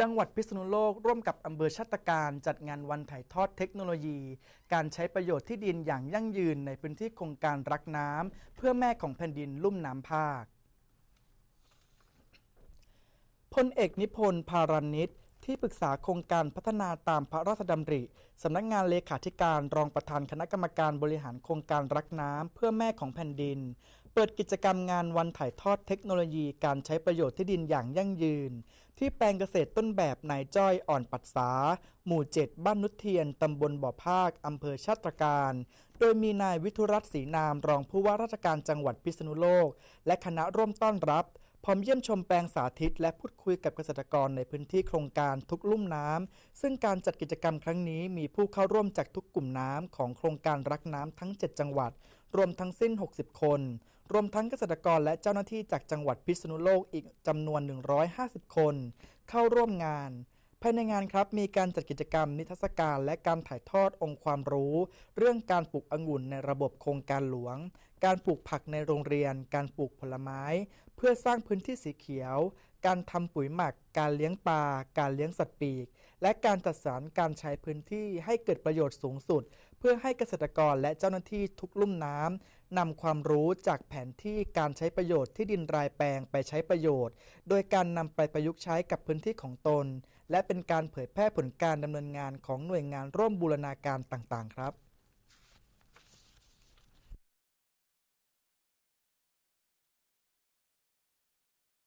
จังหวัดพิษณุโลก ร่วมกับอำเภอชาตการจัดงานวันถ่ายทอดเทคโนโลยี การใช้ประโยชน์ที่ดินอย่างยั่งยืนในพื้นที่โครงการรักน้ำเพื่อแม่ของแผ่นดินลุ่มน้ำภาค พลเอกนิพนธ์พารณิชที่ปรึกษาโครงการพัฒนาตามพระราชดำริสำนักงานเลขาธิการรองประธานคณะกรรมการบริหารโครงการรักน้ำเพื่อแม่ของแผ่นดินเปิดกิจกรรมงานวันถ่ายทอดเทคโนโลยีการใช้ประโยชน์ที่ดินอย่างยั่งยืน ที่แปลงเกษตรต้นแบบนายจ้อยอ่อนปัดสา หมู่เจ็ดบ้านนุเทียน ตำบลบ่อภาค อำเภอชาติการ โดยมีนายวิทุรัตน์ศรีนามรองผู้ว่าราชการจังหวัดพิษณุโลก และคณะร่วมต้อนรับพร้อมเยี่ยมชมแปลงสาธิตและพูดคุยกับเกษตรกรในพื้นที่โครงการทุกลุ่มน้ำ ซึ่งการจัดกิจกรรมครั้งนี้มีผู้เข้าร่วมจากทุกกลุ่มน้ำ ของโครงการรักน้ำทั้ง 7 จังหวัด รวมทั้งสิ้น 60 คน รวมทั้งเกษตรกรและเจ้าหน้าที่จากจังหวัดพิษณุโลกอีกจำนวน 150 คน เข้าร่วมงาน ภายในงานครับมีการจัดกิจกรรม นิทรรศการและการถ่ายทอดองค์ความรู้ เรื่องการปลูกองุ่นในระบบโครงการหลวงการปลูกผักในโรงเรียน การปลูกผลไม้ เพื่อสร้างพื้นที่สีเขียว การทำปุ๋ยหมัก การเลี้ยงปลา การเลี้ยงสัตว์ปีก และการจัดสรรการใช้พื้นที่ให้เกิดประโยชน์สูงสุด เพื่อให้เกษตรกรและเจ้าหน้าที่ทุกลุ่มน้ำนำความรู้จากแผนที่การใช้ประโยชน์ที่ดินรายแปลงไปใช้ประโยชน์ โดยการนำไปประยุกต์ใช้กับพื้นที่ของตน และเป็นการเผยแพร่ผลการดำเนินงานของหน่วยงานร่วมบูรณาการต่างๆ ครับ